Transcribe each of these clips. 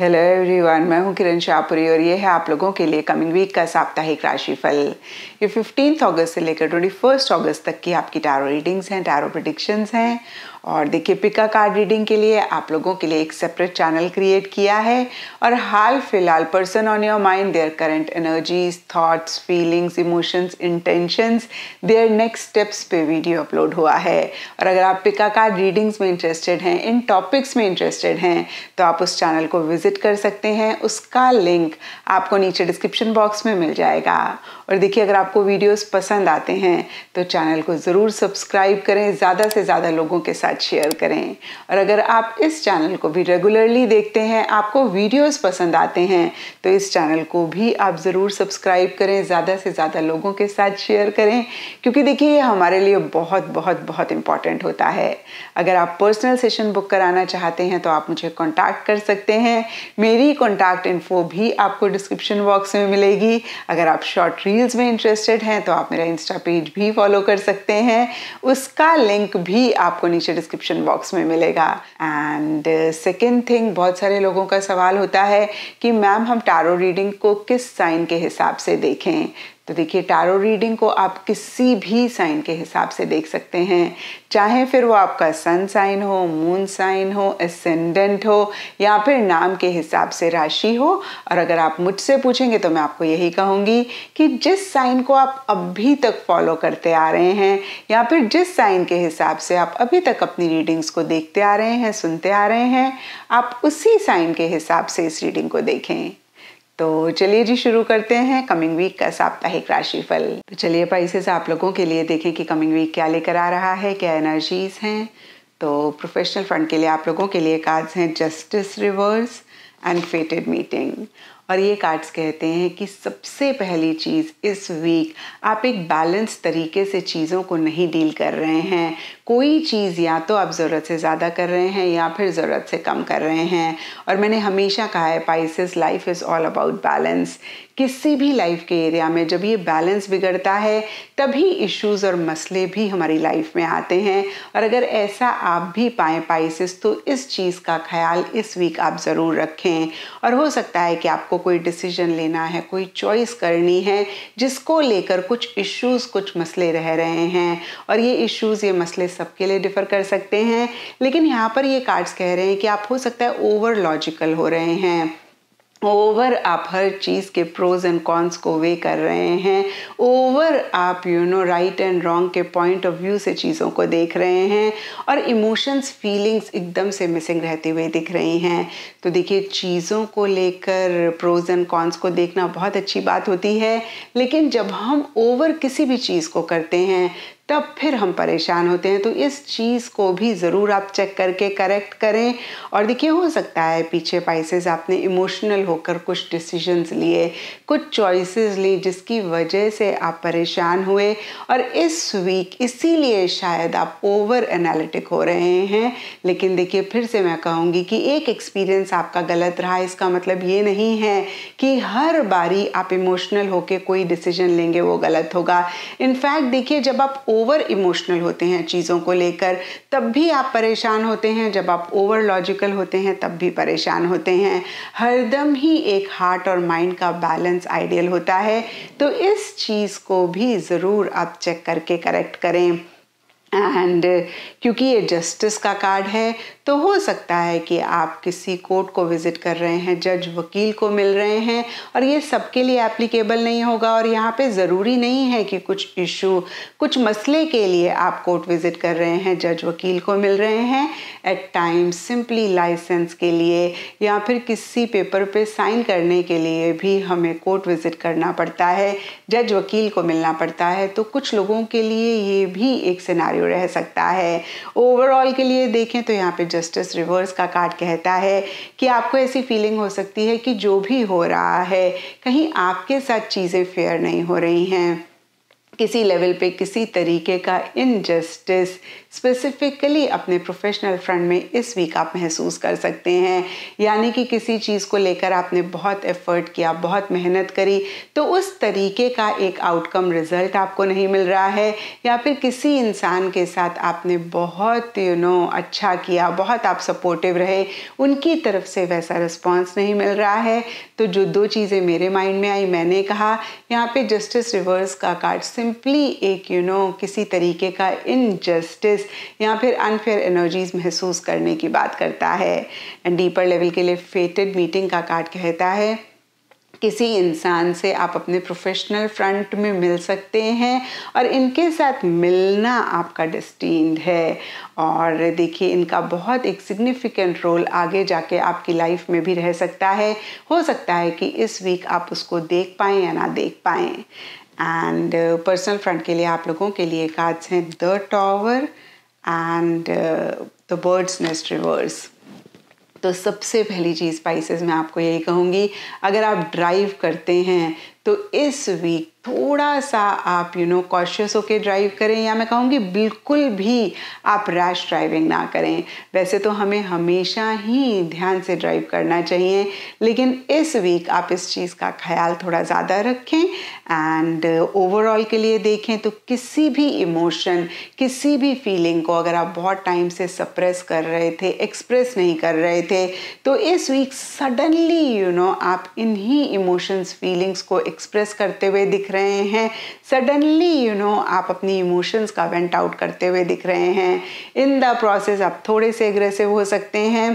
hello everyone मैं हूं किरण शाहपुरी और ये है आप लोगों के लिए कमिंग वीक का साप्ताहिक राशिफल ये फिफ्टीन अगस्त से लेकर ट्वेंटी फर्स्ट अगस्त तक की आपकी टैरो रीडिंग्स हैं टैरो प्रडिक्शंस हैं और देखिए पिका कार्ड रीडिंग के लिए आप लोगों के लिए एक सेपरेट चैनल क्रिएट किया है और हाल फिलहाल person on your mind their current energies thoughts feelings emotions intentions their next steps पे वीडियो अपलोड हुआ है और अगर आप पिका कार्ड रीडिंग्स में इंटरेस्टेड हैं इन टॉपिक्स में इंटरेस्टेड हैं तो आप उस चैनल को विजिट कर सकते हैं उसका लिंक आपको नीचे डिस्क्रिप्शन बॉक्स में मिल जाएगा और देखिए अगर आपको वीडियोज़ पसंद आते हैं तो चैनल को ज़रूर सब्सक्राइब करें ज़्यादा से ज़्यादा लोगों के साथ साथ शेयर करें और अगर आप इस चैनल को भी रेगुलरली देखते हैं आपको वीडियोस पसंद आते हैं तो इस चैनल को भी आप ज़रूर सब्सक्राइब करें ज़्यादा से ज़्यादा लोगों के साथ शेयर करें क्योंकि देखिए ये हमारे लिए बहुत बहुत बहुत इम्पॉर्टेंट होता है अगर आप पर्सनल सेशन बुक कराना चाहते हैं तो आप मुझे कॉन्टैक्ट कर सकते हैं मेरी कॉन्टैक्ट इन्फो भी आपको डिस्क्रिप्शन बॉक्स में मिलेगी अगर आप शॉर्ट रील्स में इंटरेस्टेड हैं तो आप मेरा इंस्टा पेज भी फॉलो कर सकते हैं उसका लिंक भी आपको नीचे डिस्क्रिप्शन बॉक्स में मिलेगा एंड सेकेंड थिंग बहुत सारे लोगों का सवाल होता है कि मैम हम टारो रीडिंग को किस साइन के हिसाब से देखें तो देखिए टारो रीडिंग को आप किसी भी साइन के हिसाब से देख सकते हैं चाहे फिर वो आपका सन साइन हो मून साइन हो एसेंडेंट हो या फिर नाम के हिसाब से राशि हो और अगर आप मुझसे पूछेंगे तो मैं आपको यही कहूँगी कि जिस साइन को आप अभी तक फॉलो करते आ रहे हैं या फिर जिस साइन के हिसाब से आप अभी तक अपनी रीडिंग्स को देखते आ रहे हैं सुनते आ रहे हैं आप उसी साइन के हिसाब से इस रीडिंग को देखें तो चलिए जी शुरू करते हैं कमिंग वीक का साप्ताहिक राशिफल तो चलिए से आप लोगों के लिए देखें कि कमिंग वीक क्या लेकर आ रहा है क्या एनर्जीज हैं तो प्रोफेशनल फ्रंट के लिए आप लोगों के लिए कार्ड्स हैं जस्टिस रिवर्स अनफेटेड मीटिंग और ये कार्ड्स कहते हैं कि सबसे पहली चीज़ इस वीक आप एक बैलेंस तरीके से चीज़ों को नहीं डील कर रहे हैं कोई चीज़ या तो आप ज़रूरत से ज़्यादा कर रहे हैं या फिर ज़रूरत से कम कर रहे हैं और मैंने हमेशा कहा है Pisces life is all about balance किसी भी लाइफ के एरिया में जब ये बैलेंस बिगड़ता है तभी इश्यूज और मसले भी हमारी लाइफ में आते हैं और अगर ऐसा आप भी पाएँ पाइसिस तो इस चीज़ का ख्याल इस वीक आप ज़रूर रखें हैं और हो सकता है कि आपको कोई डिसीजन लेना है कोई चॉइस करनी है जिसको लेकर कुछ इश्यूज कुछ मसले रह रहे हैं और ये इश्यूज ये मसले सबके लिए डिफर कर सकते हैं लेकिन यहाँ पर ये कार्ड्स कह रहे हैं कि आप हो सकता है ओवर लॉजिकल हो रहे हैं ओवर आप हर चीज़ के प्रोज एंड कॉन्स को वे कर रहे हैं ओवर आप you know right and wrong के पॉइंट ऑफ व्यू से चीज़ों को देख रहे हैं और इमोशंस फीलिंग्स एकदम से मिसिंग रहते हुए दिख रही हैं तो देखिए चीज़ों को लेकर प्रोज एंड कॉन्स को देखना बहुत अच्छी बात होती है लेकिन जब हम ओवर किसी भी चीज़ को करते हैं तब फिर हम परेशान होते हैं तो इस चीज़ को भी ज़रूर आप चेक करके करेक्ट करें और देखिए हो सकता है पीछे पाइसेस आपने इमोशनल होकर कुछ डिसीजंस लिए कुछ चॉइसेस ली जिसकी वजह से आप परेशान हुए और इस वीक इसीलिए शायद आप ओवर एनालिटिक हो रहे हैं लेकिन देखिए फिर से मैं कहूँगी कि एक एक्सपीरियंस आपका गलत रहा इसका मतलब ये नहीं है कि हर बारी आप इमोशनल होकर कोई डिसीजन लेंगे वो गलत होगा इनफैक्ट देखिए जब आप ओवर इमोशनल होते हैं चीज़ों को लेकर तब भी आप परेशान होते हैं जब आप ओवर लॉजिकल होते हैं तब भी परेशान होते हैं हरदम ही एक हार्ट और माइंड का बैलेंस आइडियल होता है तो इस चीज़ को भी ज़रूर आप चेक करके करेक्ट करें एंड uh, क्योंकि ये जस्टिस का कार्ड है तो हो सकता है कि आप किसी कोर्ट को विज़िट कर रहे हैं जज वकील को मिल रहे हैं और ये सबके लिए एप्लीकेबल नहीं होगा और यहाँ पे ज़रूरी नहीं है कि कुछ इशू कुछ मसले के लिए आप कोर्ट विज़िट कर रहे हैं जज वकील को मिल रहे हैं एट टाइम सिंपली लाइसेंस के लिए या फिर किसी पेपर पे साइन करने के लिए भी हमें कोर्ट विज़िट करना पड़ता है जज वकील को मिलना पड़ता है तो कुछ लोगों के लिए ये भी एक सिनारियो रह सकता है ओवरऑल के लिए देखें तो यहाँ पे जज जस्टिस रिवर्स का कार्ड कहता है कि आपको ऐसी फीलिंग हो सकती है कि जो भी हो रहा है कहीं आपके साथ चीज़ें फेयर नहीं हो रही हैं किसी लेवल पे किसी तरीके का इनजस्टिस स्पेसिफिकली अपने प्रोफेशनल फ्रंट में इस वीक आप महसूस कर सकते हैं यानी कि किसी चीज़ को लेकर आपने बहुत एफर्ट किया बहुत मेहनत करी तो उस तरीके का एक आउटकम रिजल्ट आपको नहीं मिल रहा है या फिर किसी इंसान के साथ आपने बहुत यू you नो know, अच्छा किया बहुत आप सपोर्टिव रहे उनकी तरफ से वैसा रिस्पॉन्स नहीं मिल रहा है तो जो दो चीज़ें मेरे माइंड में आई मैंने कहा यहाँ पे जस्टिस रिवर्स का कार्ड सिम सिंपली एक यू you नो know, किसी तरीके का इनजस्टिस या फिर अनफेयर एनर्जीज महसूस करने की बात करता है एंड डीपर लेवल के लिए फेटेड मीटिंग का कार्ड कहता है किसी इंसान से आप अपने प्रोफेशनल फ्रंट में मिल सकते हैं और इनके साथ मिलना आपका डेस्टिन्ड है और देखिए इनका बहुत एक सिग्निफिकेंट रोल आगे जाके आपकी लाइफ में भी रह सकता है हो सकता है कि इस वीक आप उसको देख पाएँ या ना देख पाएँ एंड पर्सनल फ्रंट के लिए आप लोगों के लिए कार्ड्स हैं the tower and the bird's nest reverse तो सबसे पहली चीज़ स्पाइसेस मैं आपको यही कहूँगी अगर आप ड्राइव करते हैं तो इस वीक थोड़ा सा आप यू नो कॉशियस होकर ड्राइव करें या मैं कहूँगी बिल्कुल भी आप रैश ड्राइविंग ना करें वैसे तो हमें हमेशा ही ध्यान से ड्राइव करना चाहिए लेकिन इस वीक आप इस चीज़ का ख्याल थोड़ा ज़्यादा रखें एंड ओवरऑल के लिए देखें तो किसी भी इमोशन किसी भी फीलिंग को अगर आप बहुत टाइम से सप्रेस कर रहे थे एक्सप्रेस नहीं कर रहे थे तो इस वीक सडनली यू नो आप इन्हीं इमोशंस फीलिंग्स को एक्सप्रेस करते हुए दिख दिख रहे हैं सडनली यू नो आप अपनी इमोशंस का वेंट आउट करते हुए दिख रहे हैं इन द प्रोसेस आप थोड़े से एग्रेसिव हो सकते हैं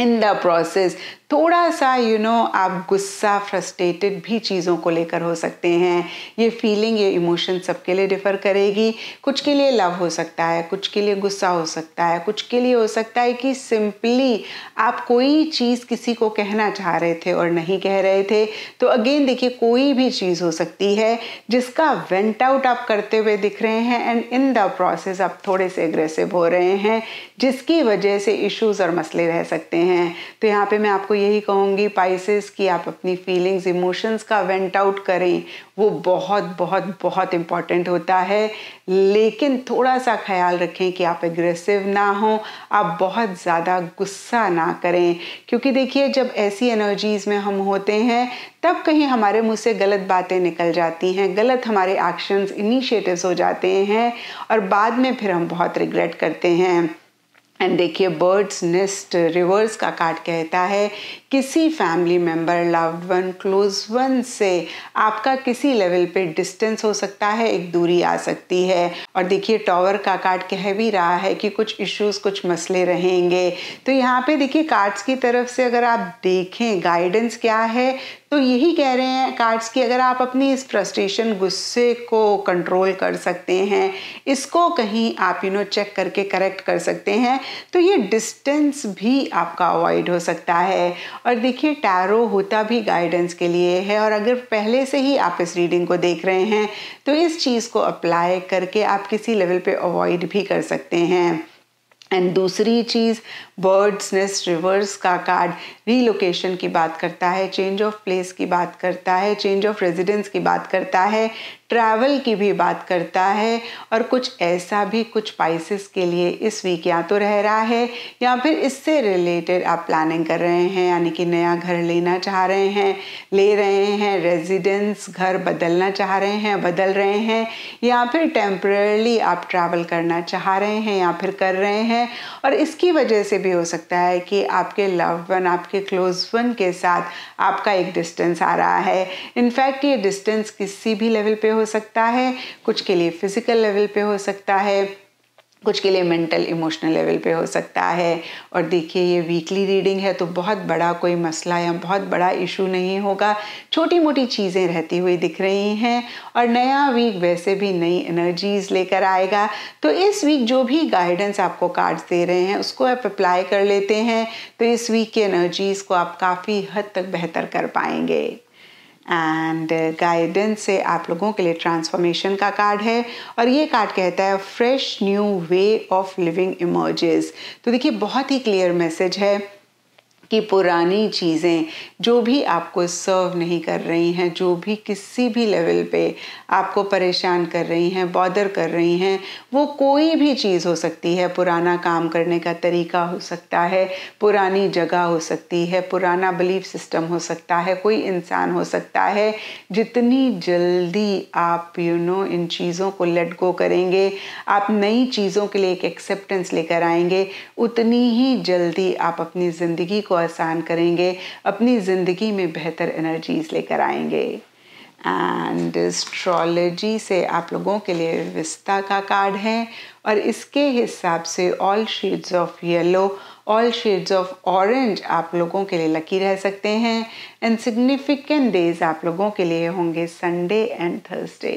इन द प्रोसेस थोड़ा सा यू you नो know, आप गुस्सा फ्रस्ट्रेटेड भी चीज़ों को लेकर हो सकते हैं ये फीलिंग ये इमोशन सबके लिए डिफ़र करेगी कुछ के लिए लव हो सकता है कुछ के लिए गुस्सा हो सकता है कुछ के लिए हो सकता है कि सिंपली आप कोई चीज़ किसी को कहना चाह रहे थे और नहीं कह रहे थे तो अगेन देखिए कोई भी चीज़ हो सकती है जिसका वेंट आउट आप करते हुए दिख रहे हैं एंड इन द प्रोसेस आप थोड़े से एग्रेसिव हो रहे हैं जिसकी वजह से इश्यूज़ और मसले रह सकते हैं तो यहाँ पे मैं आपको ये यही कहूँगी पाइसिस कि आप अपनी फीलिंग्स इमोशंस का वेंट आउट करें वो बहुत बहुत बहुत इम्पॉर्टेंट होता है लेकिन थोड़ा सा ख्याल रखें कि आप एग्रेसिव ना हो आप बहुत ज़्यादा गुस्सा ना करें क्योंकि देखिए जब ऐसी एनर्जीज़ में हम होते हैं तब कहीं हमारे मुंह से गलत बातें निकल जाती हैं गलत हमारे एक्शंस इनिशिएटिव्स हो जाते हैं और बाद में फिर हम बहुत रिग्रेट करते हैं एंड देखिए बर्ड्स नेस्ट रिवर्स का कार्ड कहता है किसी family member love one close one से आपका किसी लेवल पे डिस्टेंस हो सकता है एक दूरी आ सकती है और देखिए टॉवर का कार्ड कह भी रहा है कि कुछ इश्यूज कुछ मसले रहेंगे तो यहाँ पे देखिए कार्ड्स की तरफ से अगर आप देखें गाइडेंस क्या है तो यही कह रहे हैं कार्ड्स की अगर आप अपनी इस फ्रस्ट्रेशन गुस्से को कंट्रोल कर सकते हैं इसको कहीं आप यू नो चेक करके करेक्ट कर सकते हैं तो ये डिस्टेंस भी आपका अवॉइड हो सकता है और देखिए टैरो होता भी गाइडेंस के लिए है और अगर पहले से ही आप इस रीडिंग को देख रहे हैं तो इस चीज़ को अप्लाई करके आप किसी लेवल पे अवॉइड भी कर सकते हैं एंड दूसरी चीज़ बर्ड्स नेस्ट रिवर्स का कार्ड रीलोकेशन की बात करता है चेंज ऑफ प्लेस की बात करता है चेंज ऑफ रेजिडेंस की बात करता है ट्रैवल की भी बात करता है और कुछ ऐसा भी कुछ पाइसिस के लिए इस वीक या तो रह रहा है या फिर इससे रिलेटेड आप प्लानिंग कर रहे हैं यानी कि नया घर लेना चाह रहे हैं ले रहे हैं रेजिडेंस घर बदलना चाह रहे हैं बदल रहे हैं या फिर टेम्परली आप ट्रैवल करना चाह रहे हैं या फिर कर रहे हैं और इसकी वजह से भी हो सकता है कि आपके लव वन आपके क्लोज वन के साथ आपका एक डिस्टेंस आ रहा है इनफैक्ट ये डिस्टेंस किसी भी लेवल पे हो सकता है कुछ के लिए फिजिकल लेवल पे हो सकता है कुछ के लिए मेंटल इमोशनल लेवल पे हो सकता है और देखिए ये वीकली रीडिंग है तो बहुत बड़ा कोई मसला या बहुत बड़ा इशू नहीं होगा छोटी मोटी चीज़ें रहती हुई दिख रही हैं और नया वीक वैसे भी नई एनर्जीज लेकर आएगा तो इस वीक जो भी गाइडेंस आपको कार्ड्स दे रहे हैं उसको आप अप्लाई कर लेते हैं तो इस वीक की एनर्जीज़ को आप काफ़ी हद तक बेहतर कर पाएंगे एंड गाइडेंस uh, से आप लोगों के लिए ट्रांसफॉर्मेशन का कार्ड है और ये कार्ड कहता है fresh new way of living emerges तो देखिए बहुत ही क्लियर मैसेज है कि पुरानी चीज़ें जो भी आपको सर्व नहीं कर रही हैं जो भी किसी भी लेवल पे आपको परेशान कर रही हैं बॉदर कर रही हैं वो कोई भी चीज़ हो सकती है पुराना काम करने का तरीका हो सकता है पुरानी जगह हो सकती है पुराना बिलीफ सिस्टम हो सकता है कोई इंसान हो सकता है जितनी जल्दी आप यू you नो know, इन चीज़ों को लेट गो करेंगे आप नई चीज़ों के लिए एक एक्सेप्टेंस लेकर आएंगे उतनी ही जल्दी आप अपनी ज़िंदगी को को आसान करेंगे अपनी ज़िंदगी में बेहतर एनर्जीज लेकर आएंगे एंड एस्ट्रोलॉजी से आप लोगों के लिए विस्ता का कार्ड है और इसके हिसाब से all shades of yellow all shades of orange आप लोगों के लिए लकी रह सकते हैं एंड सिग्निफिकेंट डेज आप लोगों के लिए होंगे संडे एंड थर्सडे